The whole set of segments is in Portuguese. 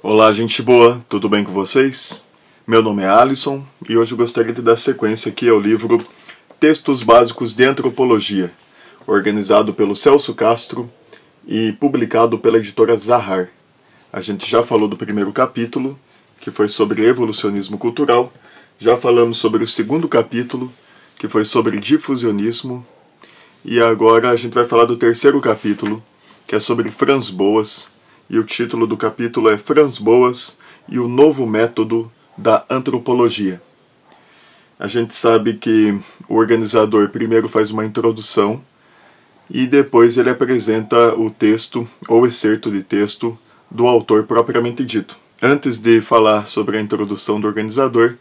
Olá, gente boa, tudo bem com vocês? Meu nome é Alisson e hoje gostaria de dar sequência aqui ao livro Textos Básicos de Antropologia, organizado pelo Celso Castro e publicado pela editora Zahar. A gente já falou do primeiro capítulo, que foi sobre evolucionismo cultural, já falamos sobre o segundo capítulo, que foi sobre difusionismo, e agora a gente vai falar do terceiro capítulo, que é sobre Franz Boas e o título do capítulo é Franz Boas e o novo método da antropologia. A gente sabe que o organizador primeiro faz uma introdução e depois ele apresenta o texto ou excerto de texto do autor propriamente dito. Antes de falar sobre a introdução do organizador,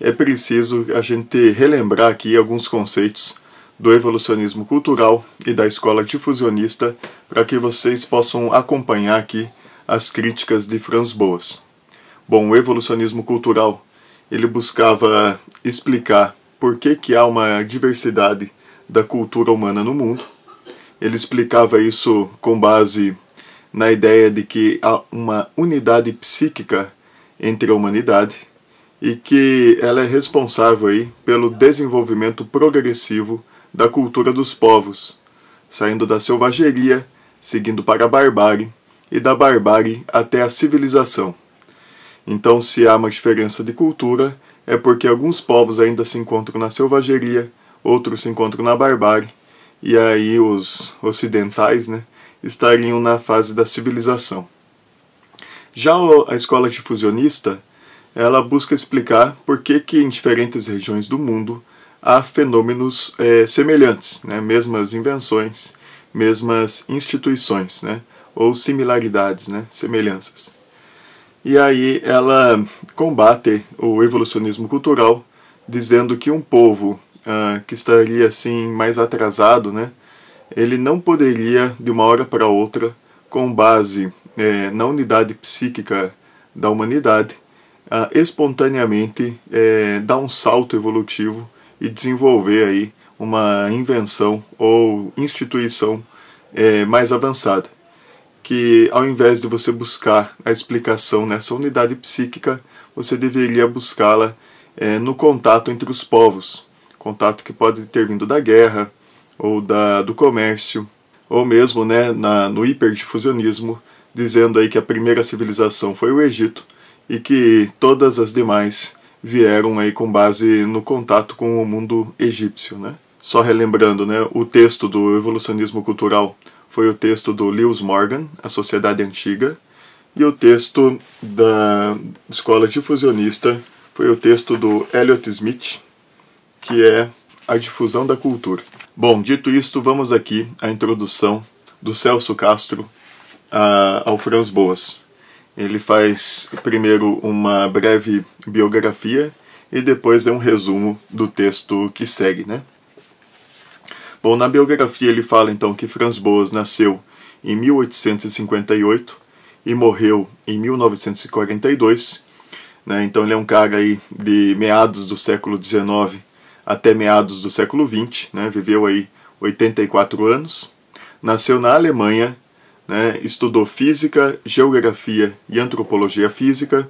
é preciso a gente relembrar aqui alguns conceitos do evolucionismo cultural e da escola difusionista para que vocês possam acompanhar aqui as críticas de Franz Boas. Bom, o evolucionismo cultural ele buscava explicar por que, que há uma diversidade da cultura humana no mundo. Ele explicava isso com base na ideia de que há uma unidade psíquica entre a humanidade e que ela é responsável aí pelo desenvolvimento progressivo da cultura dos povos, saindo da selvageria, seguindo para a barbárie, e da barbárie até a civilização. Então, se há uma diferença de cultura, é porque alguns povos ainda se encontram na selvageria, outros se encontram na barbárie, e aí os ocidentais né, estariam na fase da civilização. Já a escola difusionista, ela busca explicar por que, que em diferentes regiões do mundo a fenômenos é, semelhantes, né? mesmas invenções, mesmas instituições, né? ou similaridades, né? semelhanças. E aí ela combate o evolucionismo cultural, dizendo que um povo ah, que estaria assim mais atrasado, né? ele não poderia, de uma hora para outra, com base é, na unidade psíquica da humanidade, ah, espontaneamente é, dar um salto evolutivo e desenvolver aí uma invenção ou instituição é, mais avançada, que ao invés de você buscar a explicação nessa unidade psíquica, você deveria buscá-la é, no contato entre os povos, contato que pode ter vindo da guerra ou da, do comércio, ou mesmo né, na, no hiperdifusionismo, dizendo aí que a primeira civilização foi o Egito e que todas as demais vieram aí com base no contato com o mundo egípcio, né? Só relembrando, né, o texto do Evolucionismo Cultural foi o texto do Lewis Morgan, A Sociedade Antiga, e o texto da Escola Difusionista foi o texto do Elliot Smith, que é A Difusão da Cultura. Bom, dito isto, vamos aqui à introdução do Celso Castro a, ao Franz Boas. Ele faz primeiro uma breve biografia e depois é um resumo do texto que segue, né? Bom, na biografia ele fala então que Franz Boas nasceu em 1858 e morreu em 1942. Né? Então ele é um cara aí de meados do século XIX até meados do século XX, né? viveu aí 84 anos. Nasceu na Alemanha né, estudou física, geografia e antropologia física.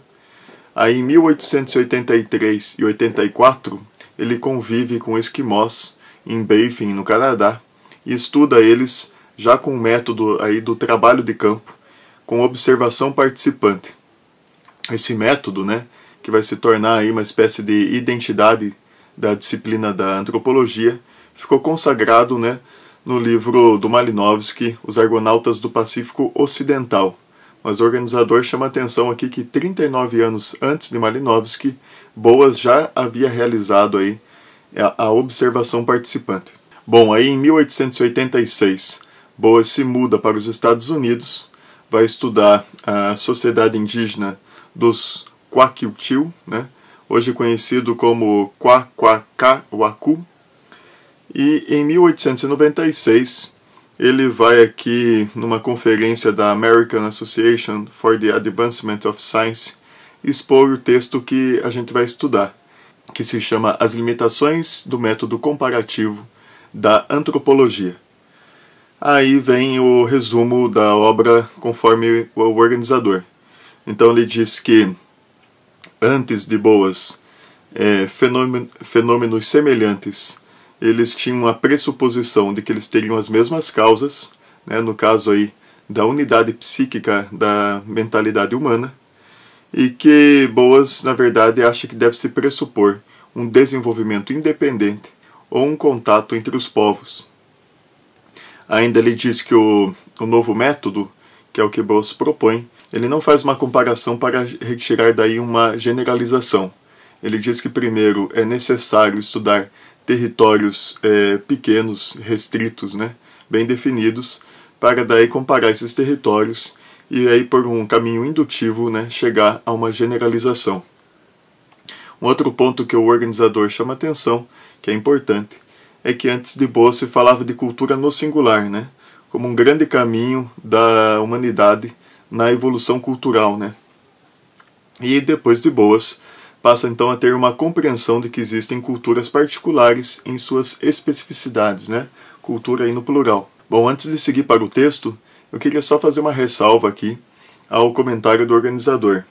Aí em 1883 e 84 ele convive com esquimós em Baffin, no Canadá, e estuda eles já com o método aí do trabalho de campo, com observação participante. Esse método, né, que vai se tornar aí uma espécie de identidade da disciplina da antropologia, ficou consagrado, né, no livro do Malinowski, Os Argonautas do Pacífico Ocidental. Mas o organizador chama atenção aqui que 39 anos antes de Malinowski, Boas já havia realizado aí a observação participante. Bom, aí em 1886, Boas se muda para os Estados Unidos, vai estudar a sociedade indígena dos Quaquiltil, né? hoje conhecido como Quaquacahuacu, e em 1896, ele vai aqui numa conferência da American Association for the Advancement of Science expor o texto que a gente vai estudar, que se chama As Limitações do Método Comparativo da Antropologia. Aí vem o resumo da obra conforme o organizador. Então ele diz que antes de Boas, é, fenômenos semelhantes eles tinham a pressuposição de que eles teriam as mesmas causas, né, no caso aí da unidade psíquica da mentalidade humana, e que Boas, na verdade, acha que deve se pressupor um desenvolvimento independente ou um contato entre os povos. Ainda ele diz que o, o novo método, que é o que Boas propõe, ele não faz uma comparação para retirar daí uma generalização. Ele diz que primeiro é necessário estudar territórios é, pequenos, restritos, né, bem definidos, para daí comparar esses territórios e aí por um caminho indutivo né, chegar a uma generalização. Um outro ponto que o organizador chama atenção, que é importante, é que antes de Boas se falava de cultura no singular, né, como um grande caminho da humanidade na evolução cultural. Né. E depois de Boas passa então a ter uma compreensão de que existem culturas particulares em suas especificidades, né? Cultura aí no plural. Bom, antes de seguir para o texto, eu queria só fazer uma ressalva aqui ao comentário do organizador,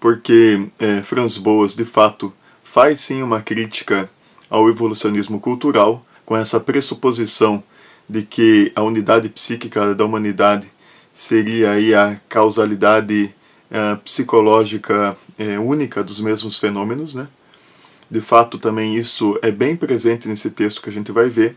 porque é, Franz Boas, de fato, faz sim uma crítica ao evolucionismo cultural, com essa pressuposição de que a unidade psíquica da humanidade seria aí a causalidade é, psicológica é, única dos mesmos fenômenos, né? De fato, também isso é bem presente nesse texto que a gente vai ver.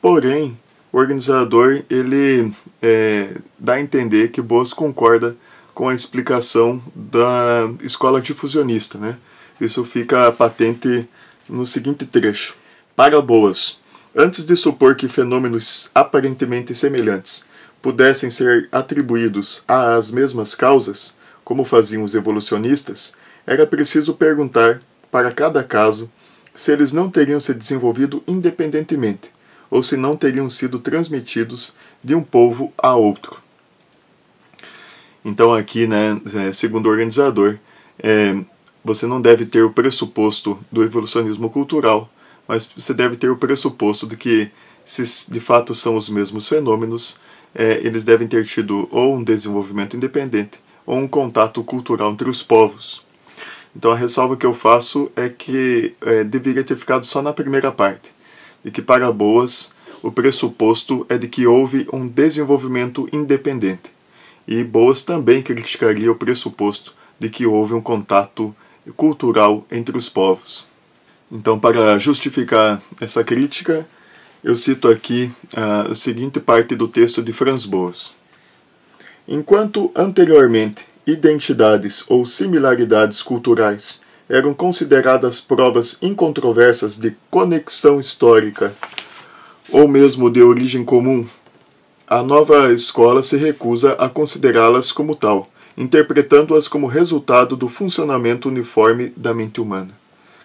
Porém, o organizador ele é, dá a entender que Boas concorda com a explicação da escola difusionista, né? Isso fica patente no seguinte trecho. Para Boas, antes de supor que fenômenos aparentemente semelhantes pudessem ser atribuídos às mesmas causas, como faziam os evolucionistas, era preciso perguntar, para cada caso, se eles não teriam se desenvolvido independentemente, ou se não teriam sido transmitidos de um povo a outro. Então, aqui, né, é, segundo o organizador, é, você não deve ter o pressuposto do evolucionismo cultural, mas você deve ter o pressuposto de que, se de fato são os mesmos fenômenos, é, eles devem ter tido ou um desenvolvimento independente ou um contato cultural entre os povos. Então a ressalva que eu faço é que é, deveria ter ficado só na primeira parte, de que para Boas o pressuposto é de que houve um desenvolvimento independente. E Boas também criticaria o pressuposto de que houve um contato cultural entre os povos. Então, para justificar essa crítica, eu cito aqui ah, a seguinte parte do texto de Franz Boas. Enquanto anteriormente identidades ou similaridades culturais eram consideradas provas incontroversas de conexão histórica ou mesmo de origem comum, a nova escola se recusa a considerá-las como tal, interpretando-as como resultado do funcionamento uniforme da mente humana.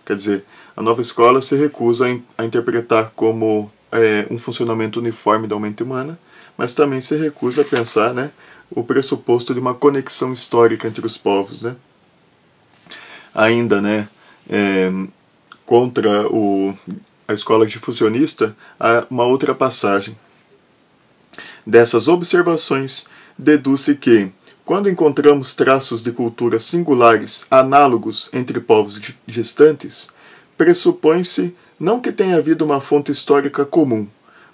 Quer dizer, a nova escola se recusa a interpretar como é, um funcionamento uniforme da mente humana, mas também se recusa a pensar né, o pressuposto de uma conexão histórica entre os povos, né? Ainda, né, é, contra o, a escola difusionista, há uma outra passagem. Dessas observações, deduz-se que, quando encontramos traços de cultura singulares, análogos entre povos distantes, pressupõe-se não que tenha havido uma fonte histórica comum,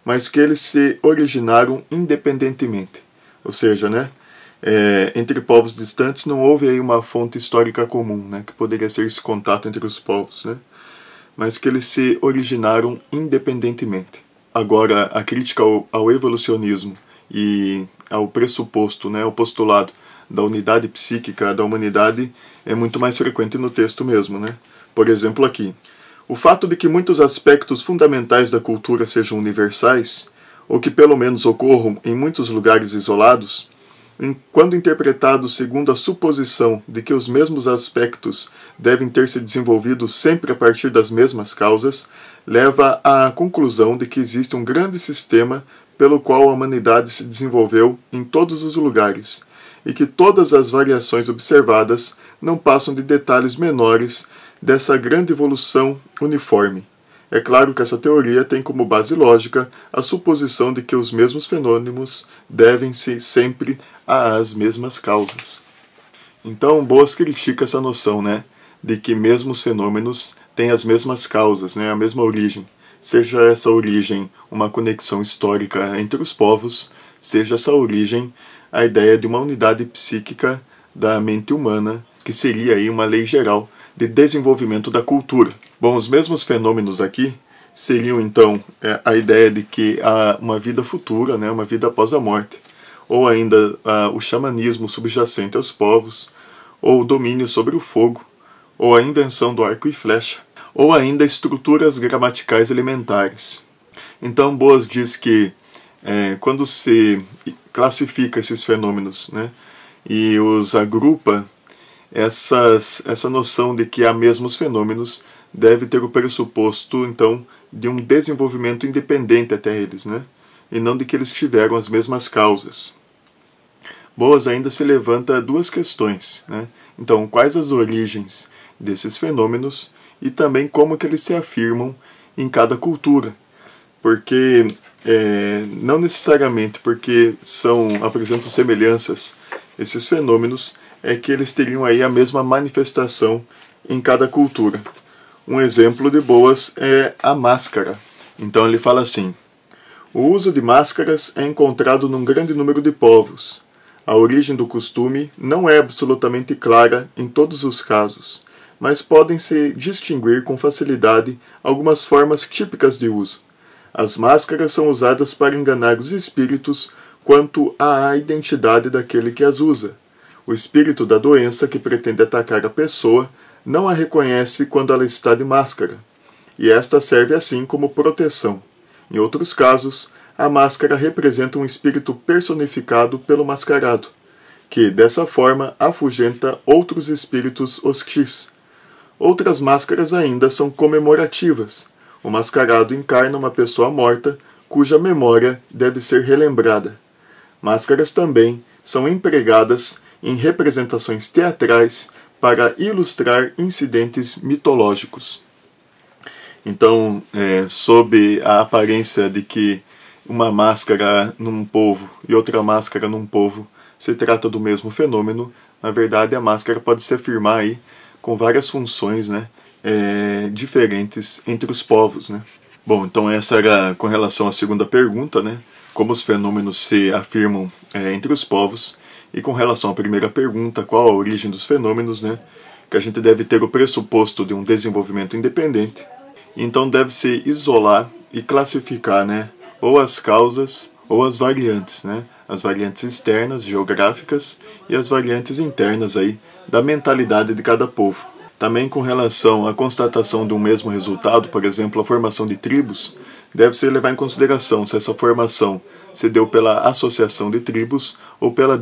mas que eles se originaram independentemente. Ou seja, né, é, entre povos distantes não houve aí uma fonte histórica comum, né, que poderia ser esse contato entre os povos, né, mas que eles se originaram independentemente. Agora, a crítica ao, ao evolucionismo e ao pressuposto, né, ao postulado da unidade psíquica da humanidade é muito mais frequente no texto mesmo, né? Por exemplo, aqui. O fato de que muitos aspectos fundamentais da cultura sejam universais, ou que pelo menos ocorram em muitos lugares isolados, quando interpretado segundo a suposição de que os mesmos aspectos devem ter se desenvolvido sempre a partir das mesmas causas, leva à conclusão de que existe um grande sistema pelo qual a humanidade se desenvolveu em todos os lugares, e que todas as variações observadas não passam de detalhes menores dessa grande evolução uniforme é claro que essa teoria tem como base lógica a suposição de que os mesmos fenômenos devem-se sempre às mesmas causas. Então, Boas critica essa noção, né, de que mesmo os fenômenos têm as mesmas causas, né, a mesma origem. Seja essa origem uma conexão histórica entre os povos, seja essa origem a ideia de uma unidade psíquica da mente humana, que seria aí uma lei geral de desenvolvimento da cultura. Bom, os mesmos fenômenos aqui seriam então é, a ideia de que há uma vida futura, né, uma vida após a morte, ou ainda ah, o xamanismo subjacente aos povos, ou o domínio sobre o fogo, ou a invenção do arco e flecha, ou ainda estruturas gramaticais elementares. Então, Boas diz que é, quando se classifica esses fenômenos né, e os agrupa, essas, essa noção de que há mesmos fenômenos deve ter o pressuposto, então, de um desenvolvimento independente até eles, né? e não de que eles tiveram as mesmas causas. Boas ainda se levanta duas questões, né? então, quais as origens desses fenômenos e também como que eles se afirmam em cada cultura, porque é, não necessariamente porque são apresentam semelhanças esses fenômenos é que eles teriam aí a mesma manifestação em cada cultura. Um exemplo de boas é a máscara. Então ele fala assim: O uso de máscaras é encontrado num grande número de povos. A origem do costume não é absolutamente clara em todos os casos, mas podem se distinguir com facilidade algumas formas típicas de uso. As máscaras são usadas para enganar os espíritos quanto à identidade daquele que as usa. O espírito da doença que pretende atacar a pessoa não a reconhece quando ela está de máscara, e esta serve assim como proteção. Em outros casos, a máscara representa um espírito personificado pelo mascarado, que, dessa forma, afugenta outros espíritos hostis. Outras máscaras ainda são comemorativas. O mascarado encarna uma pessoa morta cuja memória deve ser relembrada. Máscaras também são empregadas em representações teatrais para ilustrar incidentes mitológicos. Então, é, sob a aparência de que uma máscara num povo e outra máscara num povo se trata do mesmo fenômeno, na verdade a máscara pode se afirmar aí com várias funções né, é, diferentes entre os povos. Né? Bom, então essa era com relação à segunda pergunta, né? Como os fenômenos se afirmam é, entre os povos. E com relação à primeira pergunta, qual a origem dos fenômenos, né? Que a gente deve ter o pressuposto de um desenvolvimento independente. Então deve-se isolar e classificar, né? Ou as causas ou as variantes, né? As variantes externas, geográficas e as variantes internas aí da mentalidade de cada povo. Também com relação à constatação de um mesmo resultado, por exemplo, a formação de tribos, deve-se levar em consideração se essa formação se deu pela associação de tribos ou pela,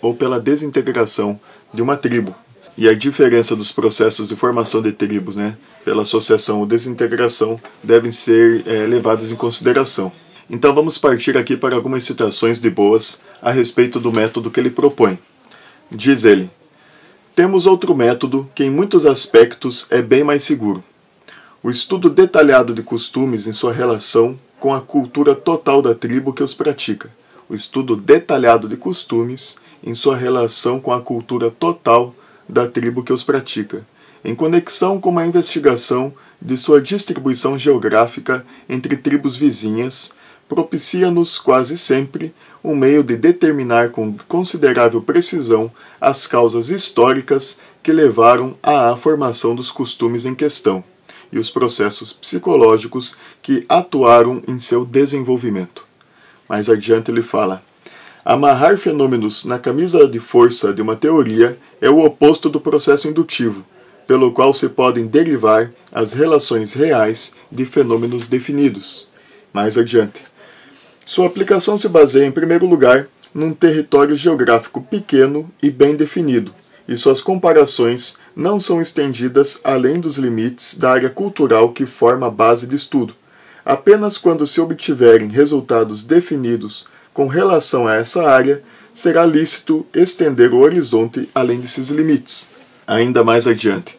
ou pela desintegração de uma tribo. E a diferença dos processos de formação de tribos né, pela associação ou desintegração devem ser é, em consideração. Então vamos partir aqui para algumas citações de Boas a respeito do método que ele propõe. Diz ele: Temos outro método que em muitos aspectos é bem mais seguro o estudo detalhado de costumes em sua relação com a cultura total da tribo que os pratica. O estudo detalhado de costumes em sua relação com a cultura total da tribo que os pratica, em conexão com uma investigação de sua distribuição geográfica entre tribos vizinhas, propicia-nos quase sempre um meio de determinar com considerável precisão as causas históricas que levaram à formação dos costumes em questão e os processos psicológicos que atuaram em seu desenvolvimento. Mais adiante ele fala: amarrar fenômenos na camisa de força de uma teoria é o oposto do processo indutivo, pelo qual se podem derivar as relações reais de fenômenos definidos. Mais adiante. Sua aplicação se baseia, em primeiro lugar, num território geográfico pequeno e bem definido, e suas comparações não são estendidas além dos limites da área cultural que forma a base de estudo. Apenas quando se obtiverem resultados definidos com relação a essa área, será lícito estender o horizonte além desses limites. Ainda mais adiante.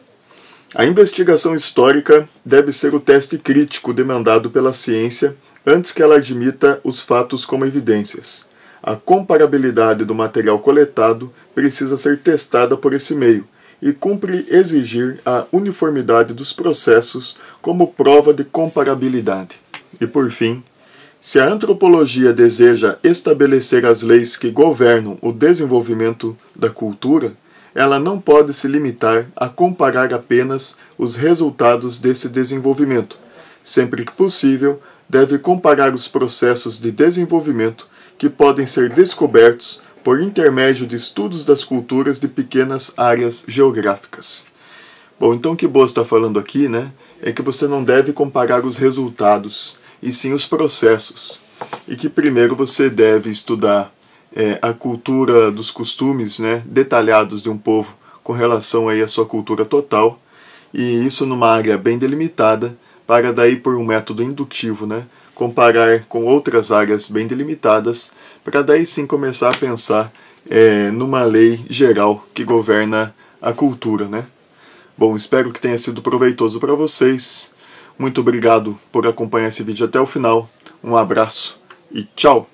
A investigação histórica deve ser o teste crítico demandado pela ciência antes que ela admita os fatos como evidências. A comparabilidade do material coletado precisa ser testada por esse meio e cumpre exigir a uniformidade dos processos como prova de comparabilidade. E por fim, se a antropologia deseja estabelecer as leis que governam o desenvolvimento da cultura, ela não pode se limitar a comparar apenas os resultados desse desenvolvimento. Sempre que possível, deve comparar os processos de desenvolvimento que podem ser descobertos por intermédio de estudos das culturas de pequenas áreas geográficas. Bom, então o que Boas está falando aqui né, é que você não deve comparar os resultados, e sim os processos, e que primeiro você deve estudar é, a cultura dos costumes né, detalhados de um povo com relação aí à sua cultura total, e isso numa área bem delimitada, para daí por um método indutivo, né, comparar com outras áreas bem delimitadas para daí sim começar a pensar é, numa lei geral que governa a cultura, né? Bom, espero que tenha sido proveitoso para vocês. Muito obrigado por acompanhar esse vídeo até o final. Um abraço e tchau!